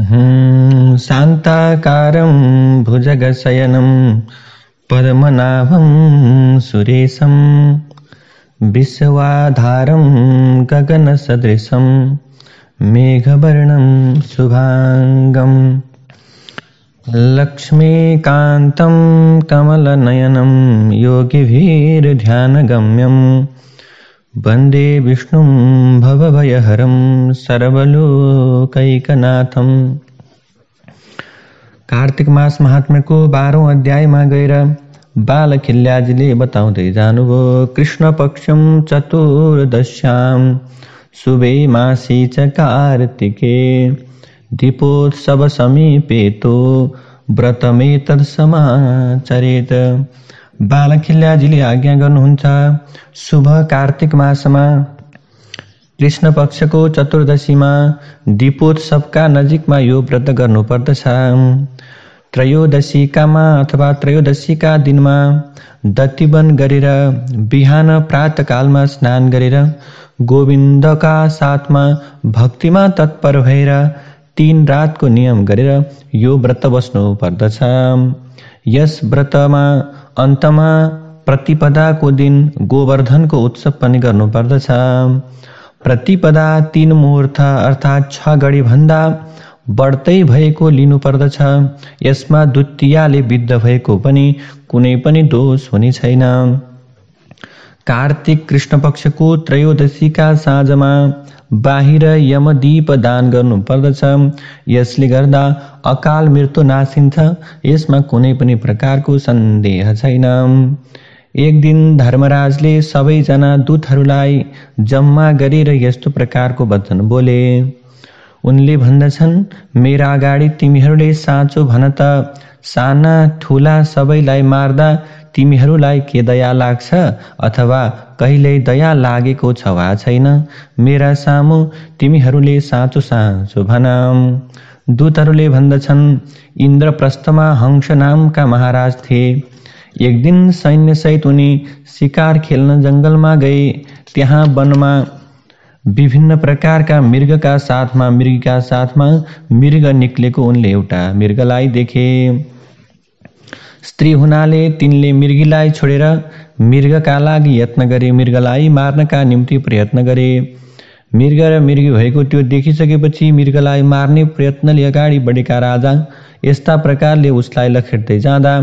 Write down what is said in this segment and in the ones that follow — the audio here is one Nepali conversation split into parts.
हम्म, शान्ताकारं भुजगशयनं पद्मनाभं सुरेशं विश्वाधारं गगनसदृशं मेघवर्णं शुभाङ्गं लक्ष्मीकान्तं कमलनयनं योगिभिर्ध्यानगम्यम् वंदे विष्णुं भवभयहरं सर्वलोकैकनाथं कार्तिक मास अध्याय में अध्यायमा गएर बालखिल्याजीले बताउँदै जानू कृष्ण पक्षम चतुर्दश्याम शुभे मासी च कार्तिके दीपोत्सव समीपेतो व्रतमेतत् समाचरेत बालखिल्याजीले आज्ञा गर्नुहुन्छ शुभ कार्तिक मासमा कृष्ण पक्षको चतुर्दशीमा दीपोत्सवका नजिकमा यो व्रत गर्नुपर्दछ त्रयोदशीकामा अथवा त्रयोदशीका दिनमा दतिवन गरेर बिहान प्रातकालमा स्नान गरेर गोविन्दका साथमा भक्तिमा तत्पर भएर तिन रातको नियम गरेर यो व्रत बस्नु पर्दछ यस व्रतमा अन्तमा प्रतिपदाको दिन गोवर्धनको उत्सव पनि गर्नुपर्दछ प्रतिपदा तिन मुहुर्त अर्थात् छ घडीभन्दा बढ्दै भएको लिनुपर्दछ यसमा द्वितीयले विद्ध भएको पनि कुनै पनि दोष हुने छैन कार्तिक कृष्ण पक्षको त्रयोदशीका साँझमा बाहिर यमदीप दान गर्नुपर्दछ यसले गर्दा अकाल मृत्यु नासिन्छ यसमा कुनै पनि प्रकारको सन्देह छैन एक दिन धर्मराजले सबैजना दूतहरूलाई जम्मा गरेर यस्तो प्रकारको वचन बोले उनले भन्दछन् मेरा अगाडि तिमीहरूले साँचो भन त साना ठुला सबैलाई मार्दा तिमीहरूलाई के दया लाग्छ अथवा कहिल्यै दया लागेको छ वा छैन मेरा सामु तिमीहरूले साँचो साँचो भन दूतहरूले भन्दछन् इन्द्रप्रस्थमा हंस नामका महाराज थिए एक दिन सैन्यसहित उनी शिकार खेल्न जङ्गलमा गए त्यहाँ वनमा विभिन्न प्रकारका मृगका साथमा मृगका साथमा मृग निक्लेको उनले एउटा मृगलाई देखे स्त्री हुनाले तिनले मृगीलाई छोडेर मृगका लागि यत्न गरे मृगलाई मार्नका निम्ति प्रयत्न गरे मृग र मृगी भएको त्यो देखिसकेपछि मृगलाई मार्ने प्रयत्नले अगाडि बढेका राजा यस्ता प्रकारले उसलाई लखेट्दै जाँदा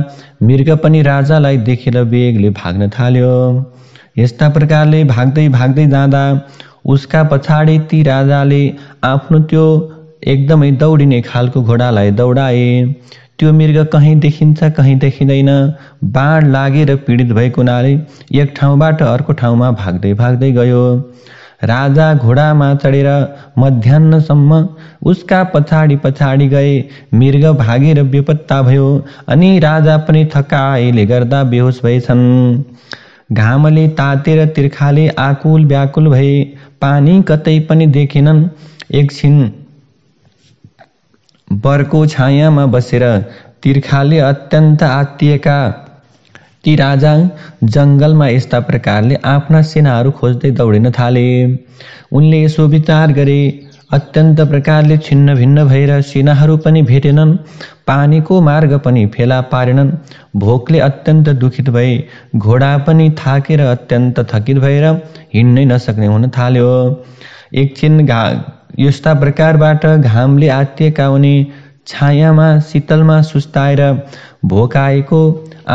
मृग पनि राजालाई देखेर बेगले भाग्न थाल्यो यस्ता प्रकारले भाग्दै भाग्दै जाँदा उसका पछाडि ती राजाले आफ्नो त्यो एकदमै दौडिने खालको घोडालाई दौडाए त्यो मृग कहीँ देखिन्छ कहीँ देखिँदैन बाँड लागेर पीडित भएको हुनाले एक ठाउँबाट अर्को ठाउँमा भाग्दै भाग्दै गयो राजा घोडामा चढेर मध्याहसम्म उसका पछाडि पछाडि गए मृग भागेर बेपत्ता भयो अनि राजा पनि थकाएले गर्दा बेहोस भएछन् घामले तातेर तिर्खाले आकुल व्याकुल भए पानी कतै पनि देखेनन् एकछिन बरको छायामा बसेर तिर्खाले अत्यन्त आत्तिएका ती राजा जङ्गलमा यस्ता प्रकारले आफ्ना सेनाहरू खोज्दै दौडिन थाले उनले यसो विचार गरे अत्यन्त प्रकारले छिन्न भिन्न भएर सिनाहरू पनि भेटेनन् पानीको मार्ग पनि फेला पारेनन् भोकले अत्यन्त दुखित भए घोडा पनि थाकेर अत्यन्त थकित भएर हिँड्नै नसक्ने हुन थाल्यो एकछिन घा यस्ता प्रकारबाट घामले आत्तिएका उनी छायामा शीतलमा सुस्ताएर भोकाएको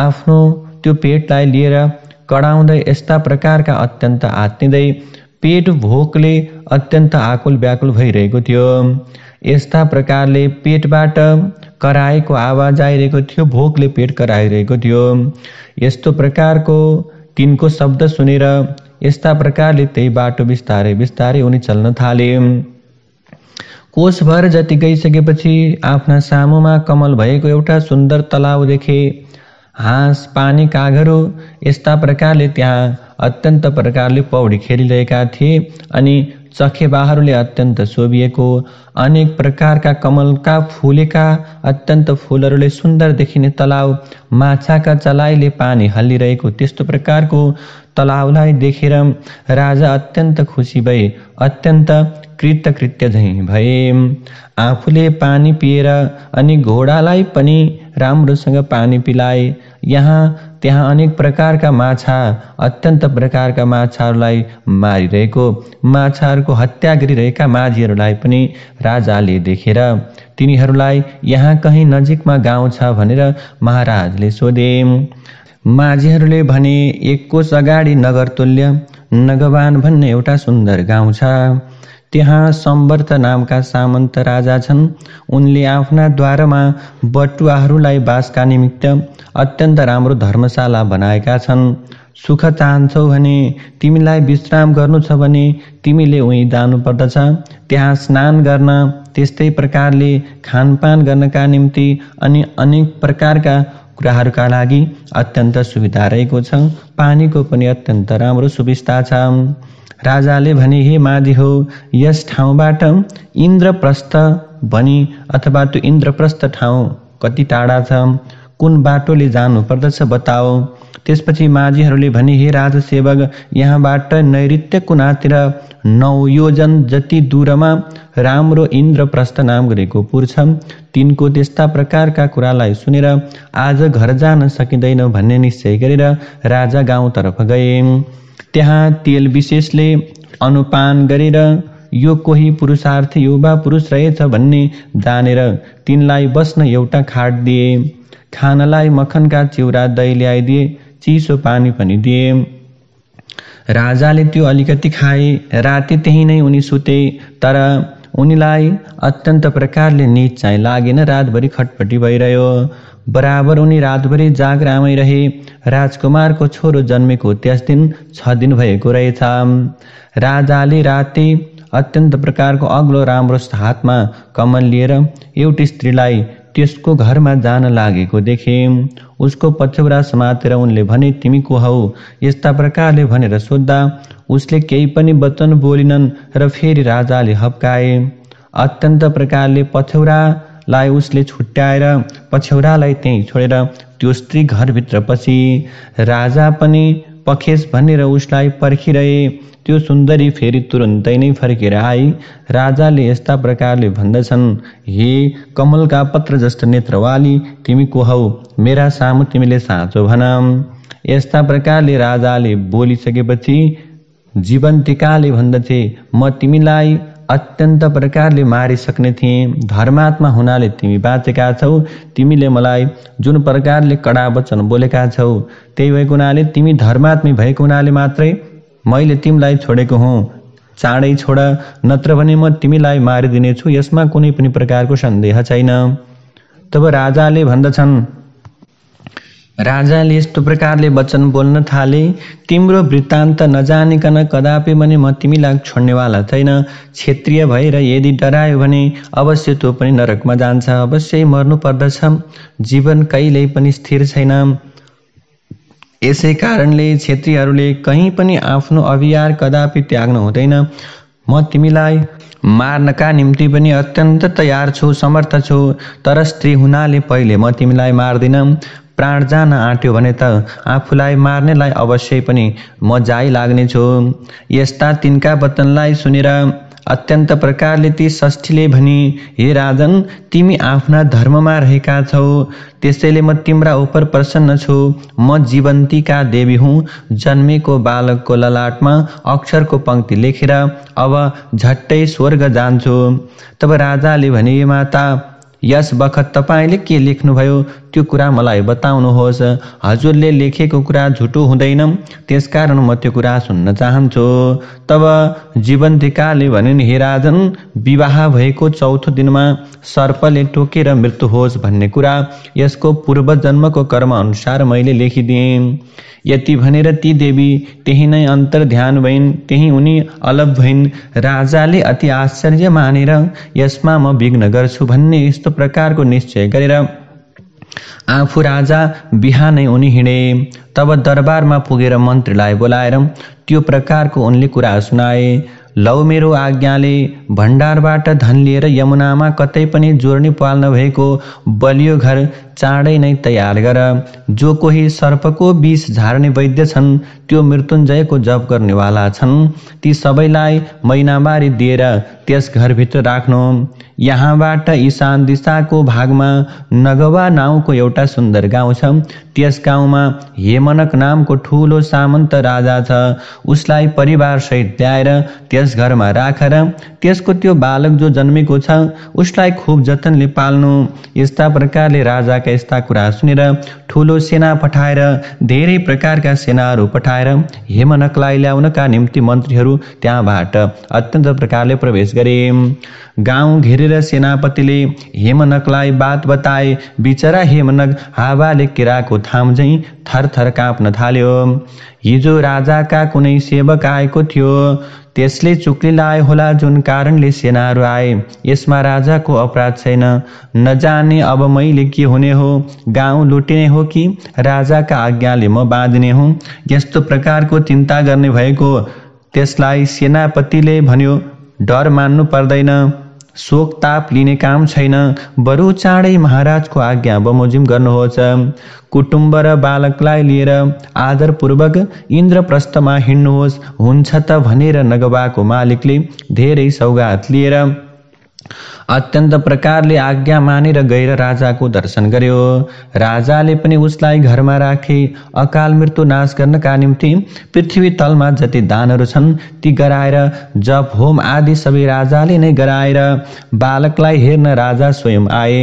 आफ्नो त्यो पेटलाई लिएर कडाउँदै यस्ता प्रकारका अत्यन्त आत्तिँदै पेट भोकले अत्यन्त आकुल व्याकुल भइरहेको थियो यस्ता प्रकारले पेटबाट कराएको आवाज आइरहेको थियो भोकले पेट कराइरहेको थियो यस्तो प्रकारको तिनको शब्द सुनेर यस्ता प्रकारले त्यही बाटो बिस्तारै बिस्तारै उनी चल्न थाले कोषभर जति गइसकेपछि आफ्ना सामुमा कमल भएको एउटा सुन्दर तलाउ देखे हाँस पानी कागहरू यस्ता प्रकारले त्यहाँ अत्यन्त प्रकारले पौडी खेलिरहेका थिए अनि सखेबाहरूले अत्यन्त शोभिएको अनेक प्रकारका कमलका फुलेका अत्यन्त फुलहरूले सुन्दर देखिने तलाउ माछाका चलाइले पानी हल्लिरहेको त्यस्तो प्रकारको तलाउलाई देखेर राजा अत्यन्त खुसी भए अत्यन्त कृतकृत्य झैँ भए आफूले पानी पिएर अनि घोडालाई पनि राम्रोसँग पानी पिलाए यहाँ त्यहाँ अनेक प्रकारका माछा अत्यन्त प्रकारका माछाहरूलाई मारिरहेको माछाहरूको हत्या गरिरहेका माझीहरूलाई पनि राजाले देखेर तिनीहरूलाई यहाँ कहीँ नजिकमा गाउँ छ भनेर महाराजले सोधे माझीहरूले भने एक कोष अगाडि नगर नगवान भन्ने एउटा सुन्दर गाउँ छ त्यहाँ सम्वर्त नामका सामन्त राजा छन् उनले आफ्ना द्वारमा बटुवाहरूलाई बासका निमित्त अत्यन्त राम्रो धर्मशाला बनाएका छन् सुख चाहन्छौ भने तिमीलाई विश्राम गर्नु छ भने तिमीले उहीँ जानुपर्दछ त्यहाँ स्नान गर्न त्यस्तै प्रकारले खानपान गर्नका निम्ति अनि अनेक प्रकारका कुराहरूका लागि अत्यन्त सुविधा रहेको छ पानीको पनि अत्यन्त राम्रो सुविस्ता छ राजाले भने हे मादी हो यस ठाउँबाट इन्द्रप्रस्थ भनी अथवा त्यो इन्द्रप्रस्थ ठाउँ कति टाढा छ कुन बाटोले जानुपर्दछ बताओ त्यसपछि माझीहरूले भने हे राजसेवक यहाँबाट नैऋत्य कुनातिर नौ योजन जति दूरमा राम्रो इन्द्रप्रस्थ नाम गरेको पुर छ तिनको त्यस्ता प्रकारका कुरालाई सुनेर आज घर जान सकिँदैन भन्ने निश्चय गरेर राजा गाउँतर्फ गए त्यहाँ तेल विशेषले अनुपान गरेर यो कोही पुरुषार्थ युवा पुरुष रहेछ भन्ने जानेर तिनलाई बस्न एउटा खाट दिए खानलाई मखनका चिउरा दही ल्याइदिए चिसो पानी पनि दिए राजाले त्यो अलिकति खाए राति त्यहीँ नै उनी सुते तर उनीलाई अत्यन्त प्रकारले निज चाहिँ लागेन रातभरि खटपटी भइरह्यो बराबर उनी रातभरि जाग रामै रहे राजकुमारको छोरो जन्मेको त्यस दिन छ दिन भएको रहेछ राजाले राति अत्यन्त प्रकारको अग्लो राम्रो हातमा कमल लिएर एउटी स्त्रीलाई त्यसको घरमा जान लागेको देखे उसको पछौरा समातेर उनले भने तिमी को हौ यस्ता प्रकारले भनेर सोद्धा उसले केही पनि वचन बोलिनन् र फेरि राजाले हप्काए अत्यन्त प्रकारले पछ्यौरालाई उसले छुट्याएर पछ्यौरालाई त्यहीँ छोडेर त्यो स्त्री घरभित्र पछि राजा पनि पखेस भनेर उसलाई पर्खिरहे त्यो सुन्दरी फेरि तुरुन्तै नै फर्केर आई राजाले यस्ता प्रकारले भन्दछन् हे कमलका पत्र जस्तो नेत्रवाली तिमी को हौ मेरा सामु तिमीले साँचो भन यस्ता प्रकारले राजाले बोलिसकेपछि जीवन टिकाले भन्दथे म तिमीलाई अत्यन्त प्रकारले मारिसक्ने थिएँ धर्मात्मा हुनाले तिमी बाँचेका छौ तिमीले मलाई जुन प्रकारले कडा वचन बोलेका छौ त्यही भएको हुनाले तिमी धर्मात्मी भएको हुनाले मात्रै मैले तिमीलाई छोडेको हुँ चाँडै छोड नत्र भने म तिमीलाई मारिदिनेछु यसमा कुनै पनि प्रकारको सन्देह छैन तब राजाले भन्दछन् राजाले यस्तो प्रकारले वचन बोल्न थाले तिम्रो वृत्तान्त नजानिकन कदापि पनि म तिमीलाई छोड्नेवाला छैन क्षेत्रीय भएर यदि डरायो भने अवश्य तँ पनि नरकमा जान्छ अवश्य मर्नु मर्नुपर्दछ जीवन कहिल्यै पनि स्थिर छैन यसै कारणले क्षेत्रीहरूले कहीँ पनि आफ्नो अभियार कदापि त्याग्नु हुँदैन म तिमीलाई मार्नका निम्ति पनि अत्यन्त तयार छु समर्थ छु तर स्त्री हुनाले पहिले म तिमीलाई मार्दिनँ प्राण जान आँट्यो भने त आफूलाई मार्नेलाई अवश्य पनि म जाइ लाग्नेछु यस्ता तिनका वचनलाई सुनेर अत्यन्त प्रकारले ती षष्ठीले भनी हे राजन तिमी आफ्ना धर्ममा रहेका छौ त्यसैले म तिम्रा उप प्रसन्न छु म जीवन्तीका देवी हुँ जन्मेको बालकको ललाटमा अक्षरको पङ्क्ति लेखेर अब झट्टै स्वर्ग जान्छु तब राजाले भने माता यस बखत तपाईँले के लेख्नुभयो त्यो कुरा मलाई बताउनुहोस् हजुरले लेखेको कुरा झुटो हुँदैन त्यसकारण म त्यो कुरा सुन्न चाहन्छु तब जीवन्तिकाले भनिन् हे राजन विवाह भएको चौथो दिनमा सर्पले टोकेर मृत्यु होस् भन्ने कुरा यसको पूर्व जन्मको कर्म अनुसार मैले लेखिदिएँ यति भनेर ती देवी त्यही नै अन्तर्ध्यान भइन् त्यही उनी अलभ भइन् राजाले अति आश्चर्य मानेर यसमा म विघ्न गर्छु भन्ने यस्तो यस्तो प्रकारको निश्चय गरेर आफू राजा बिहानै उनी हिँडे तब दरबारमा पुगेर मन्त्रीलाई बोलाएर त्यो प्रकारको उनले कुरा सुनाए लौ मेरो आज्ञाले भण्डारबाट धन लिएर यमुनामा कतै पनि जोर्नी पाल्न भएको बलियो घर चाँडै नै तयार गर जो कोही सर्पको विष झार्ने वैद्य छन् त्यो मृत्युञ्जयको जप गर्नेवाला छन् ती सबैलाई महिनावारी दिएर त्यस घरभित्र राख्नु यहाँबाट इशान दिशाको भागमा नगवा नाउँको एउटा सुन्दर गाउँ छ त्यस गाउँमा हेमनक नामको ठुलो सामन्त राजा छ उसलाई परिवारसहित ल्याएर त्यस घरमा राखेर त्यसको त्यो बालक जो जन्मेको छ उसलाई खुब जतनले पाल्नु यस्ता प्रकारले राजा सरकारका यस्ता कुरा सुनेर ठुलो सेना पठाएर धेरै प्रकारका सेनाहरू पठाएर हेमनकलाई ल्याउनका निम्ति मन्त्रीहरू त्यहाँबाट अत्यन्त प्रकारले प्रवेश गरे गाउँ घेरेर सेनापतिले हेमनकलाई बात बताए बिचरा हेमनक हावाले किराको थाम झै थरथर काँप्न थाल्यो हिजो राजाका कुनै सेवक आएको थियो त्यसले चुक्ली लाए होला जुन कारणले सेनाहरू आए यसमा राजाको अपराध छैन नजाने अब मैले के हुने हो गाउँ लुटिने हो कि राजाका आज्ञाले म बाँधिने हुँ यस्तो प्रकारको चिन्ता गर्ने भएको त्यसलाई सेनापतिले भन्यो डर मान्नु पर्दैन शोक ताप लिने काम छैन बरु चाँडै महाराजको आज्ञा बमोजिम गर्नुहोस् कुटुम्ब र बालकलाई लिएर आदरपूर्वक इन्द्रप्रस्थमा हिँड्नुहोस् हुन्छ त भनेर नगवाको मालिकले धेरै सौगात लिएर अत्यन्त प्रकारले आज्ञा मानेर गएर राजाको दर्शन गर्यो राजाले पनि उसलाई घरमा राखे अकाल मृत्यु नाश गर्नका निम्ति पृथ्वी तलमा जति दानहरू छन् ती गराएर जप होम आदि सबै राजाले नै गराएर बालकलाई हेर्न राजा स्वयं आए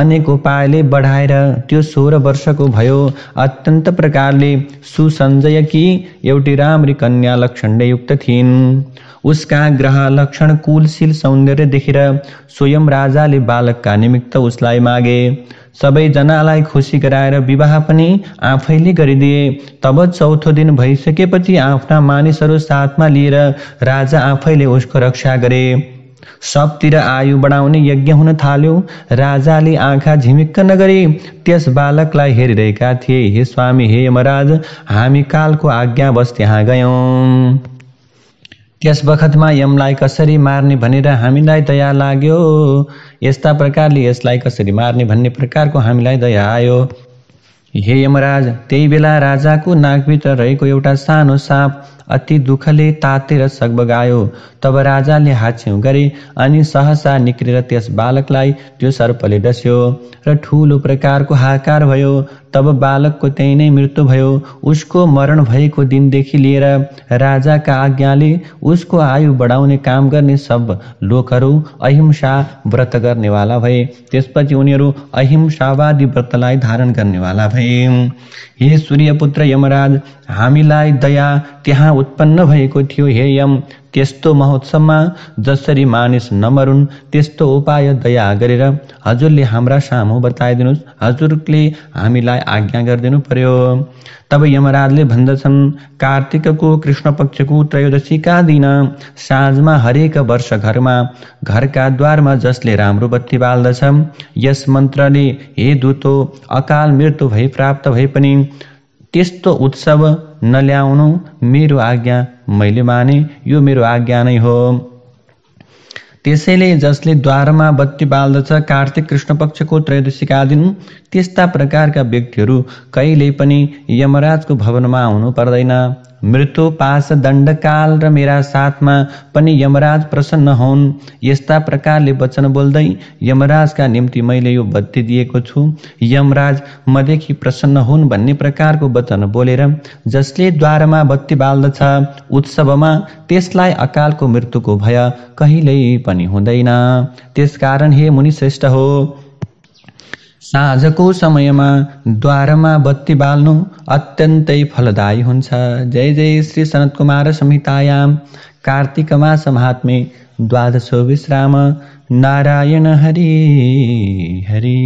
अनेक उपायले बढाएर त्यो सोह्र वर्षको भयो अत्यन्त प्रकारले सुसञ्जयकी एउटी राम्री कन्या लक्षणले युक्त थिइन् उसका ग्रह लक्षण कुलशील सौन्दर्य देखेर स्वयं राजाले बालकका निमित्त उसलाई मागे सबैजनालाई खुसी गराएर विवाह पनि आफैले गरिदिए तब चौथो दिन भइसकेपछि आफ्ना मानिसहरू साथमा लिएर राजा आफैले उसको रक्षा गरे सबतिर आयु बढाउने यज्ञ हुन थाल्यो राजाले आँखा झिमिक्क नगरी त्यस बालकलाई हेरिरहेका थिए हे स्वामी हे यमराज हामी कालको आज्ञावश त्यहाँ गयौँ यस बखतमा यमलाई कसरी मार्ने भनेर हामीलाई दया लाग्यो यस्ता प्रकारले यसलाई कसरी मार्ने भन्ने प्रकारको हामीलाई दया आयो हे यमराज त्यही बेला राजाको नाकभित्र रहेको एउटा सानो साप अति दुःखले तातेर सगबगायो तब राजाले हाछ्यौँ गरे अनि सहसा निक्रेर त्यस बालकलाई त्यो सर्पले डस्यो र ठुलो प्रकारको हाकार भयो तब बालकको त्यही नै मृत्यु भयो उसको मरण भएको दिनदेखि लिएर राजाका आज्ञाले उसको आयु बढाउने काम गर्ने सब लोकहरू अहिंसा व्रत गर्नेवाला भए त्यसपछि उनीहरू अहिंसावादी व्रतलाई धारण गर्नेवाला भए हे सूर्यपुत्र यमराज हामीलाई दया त्यहाँ उत्पन्न भएको थियो हे यम त्यस्तो महोत्सवमा जसरी मानिस नमरुन् त्यस्तो उपाय दया गरेर हजुरले हाम्रा सामु बताइदिनुहोस् हजुरले हामीलाई आज्ञा गरिदिनु पर्यो तब यमराजले भन्दछन् कार्तिकको कृष्ण पक्षको त्रयोदशीका दिन साँझमा हरेक वर्ष घरमा घरका द्वारमा जसले राम्रो बत्ती बाल्दछ यस मन्त्रले हे दुतो अकाल मृत्यु भए प्राप्त भए पनि त्यस्तो उत्सव नल्याउनु मेरो आज्ञा मैले माने यो मेरो आज्ञा नै हो त्यसैले जसले द्वारमा बत्ती बाल्दछ कार्तिक कृष्ण पक्षको त्रयोदशीका दिन त्यस्ता प्रकारका व्यक्तिहरू कहिल्यै पनि यमराजको भवनमा हुनु पर्दैन मृत्यु पास दण्डकाल र मेरा साथमा पनि यमराज प्रसन्न हुन् यस्ता प्रकारले वचन बोल्दै यमराजका निम्ति मैले यो बत्ती दिएको छु यमराज मदेखि प्रसन्न हुन् भन्ने प्रकारको वचन बोलेर जसले द्वारमा बत्ती बाल्दछ उत्सवमा त्यसलाई अकालको मृत्युको भय कहिल्यै पनि हुँदैन त्यसकारण हे मुनि श्रेष्ठ हो साँझको समयमा द्वारमा बत्ती बाल्नु अत्यन्तै फलदायी हुन्छ जय जय श्री सनत्कुमार संहितायाम कार्तिक मास महात्मे द्वादशो विश्राम नारायण हरि हरि